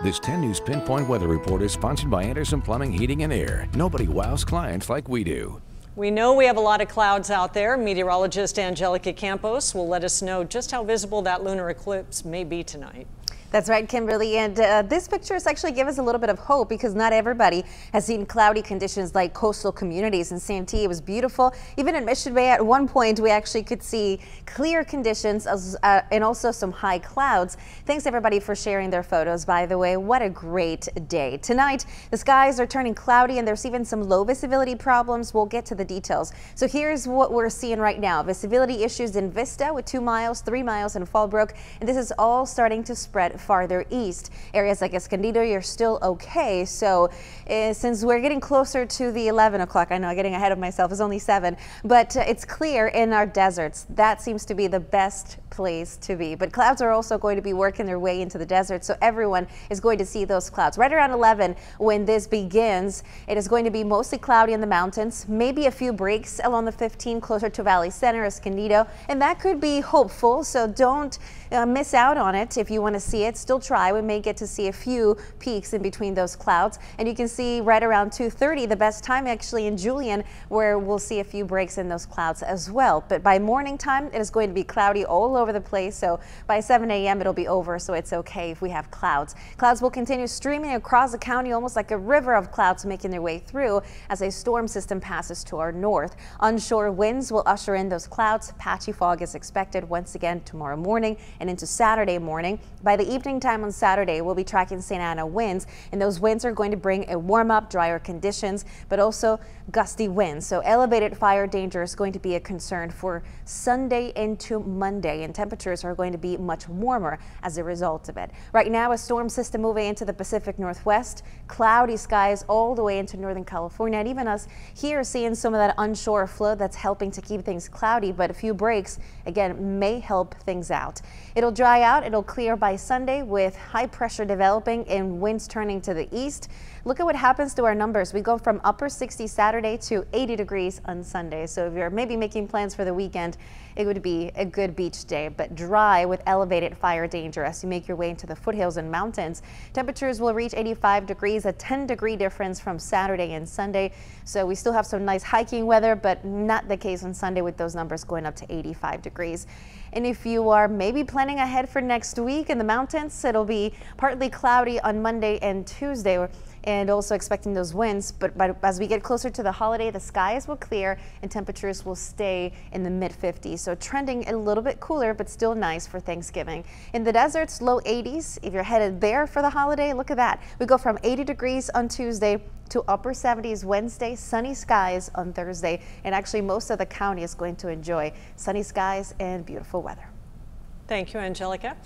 This 10 News Pinpoint Weather Report is sponsored by Anderson Plumbing, Heating and Air. Nobody wows clients like we do. We know we have a lot of clouds out there. Meteorologist Angelica Campos will let us know just how visible that lunar eclipse may be tonight. That's right, Kimberly. And uh, this picture is actually give us a little bit of hope because not everybody has seen cloudy conditions like coastal communities in Santee. It was beautiful. Even in Mission Bay, at one point, we actually could see clear conditions as, uh, and also some high clouds. Thanks, everybody, for sharing their photos, by the way. What a great day. Tonight, the skies are turning cloudy and there's even some low visibility problems. We'll get to the details. So here's what we're seeing right now. Visibility issues in Vista with two miles, three miles in Fallbrook. And this is all starting to spread farther east. Areas like Escondido, you're still okay. So uh, since we're getting closer to the 11 o'clock, I know I'm getting ahead of myself, it's only 7, but uh, it's clear in our deserts. That seems to be the best place to be. But clouds are also going to be working their way into the desert, so everyone is going to see those clouds. Right around 11 when this begins, it is going to be mostly cloudy in the mountains, maybe a few breaks along the 15 closer to Valley Center, Escondido, and that could be hopeful, so don't uh, miss out on it if you want to see it it, still try. We may get to see a few peaks in between those clouds. And you can see right around 2.30, the best time actually in Julian, where we'll see a few breaks in those clouds as well. But by morning time, it is going to be cloudy all over the place. So by 7 a.m., it'll be over, so it's okay if we have clouds. Clouds will continue streaming across the county, almost like a river of clouds making their way through as a storm system passes to our north. Onshore winds will usher in those clouds. Patchy fog is expected once again tomorrow morning and into Saturday morning. By the evening, evening time on Saturday, we'll be tracking Santa Ana winds, and those winds are going to bring a warm up, drier conditions, but also gusty winds. So elevated fire danger is going to be a concern for Sunday into Monday, and temperatures are going to be much warmer as a result of it. Right now, a storm system moving into the Pacific Northwest, cloudy skies all the way into Northern California, and even us here seeing some of that onshore flood that's helping to keep things cloudy, but a few breaks, again, may help things out. It'll dry out, it'll clear by Sunday with high pressure developing and winds turning to the east. Look at what happens to our numbers. We go from upper 60s Saturday to 80 degrees on Sunday. So if you're maybe making plans for the weekend, it would be a good beach day, but dry with elevated fire danger as you make your way into the foothills and mountains. Temperatures will reach 85 degrees, a 10 degree difference from Saturday and Sunday. So we still have some nice hiking weather, but not the case on Sunday with those numbers going up to 85 degrees. And if you are maybe planning ahead for next week in the mountains, it'll be partly cloudy on Monday and Tuesday and also expecting those winds. But, but as we get closer to the holiday, the skies will clear and temperatures will stay in the mid 50s. So trending a little bit cooler, but still nice for Thanksgiving. In the deserts, low 80s. If you're headed there for the holiday, look at that. We go from 80 degrees on Tuesday to upper 70s Wednesday, sunny skies on Thursday, and actually most of the county is going to enjoy sunny skies and beautiful weather. Thank you, Angelica.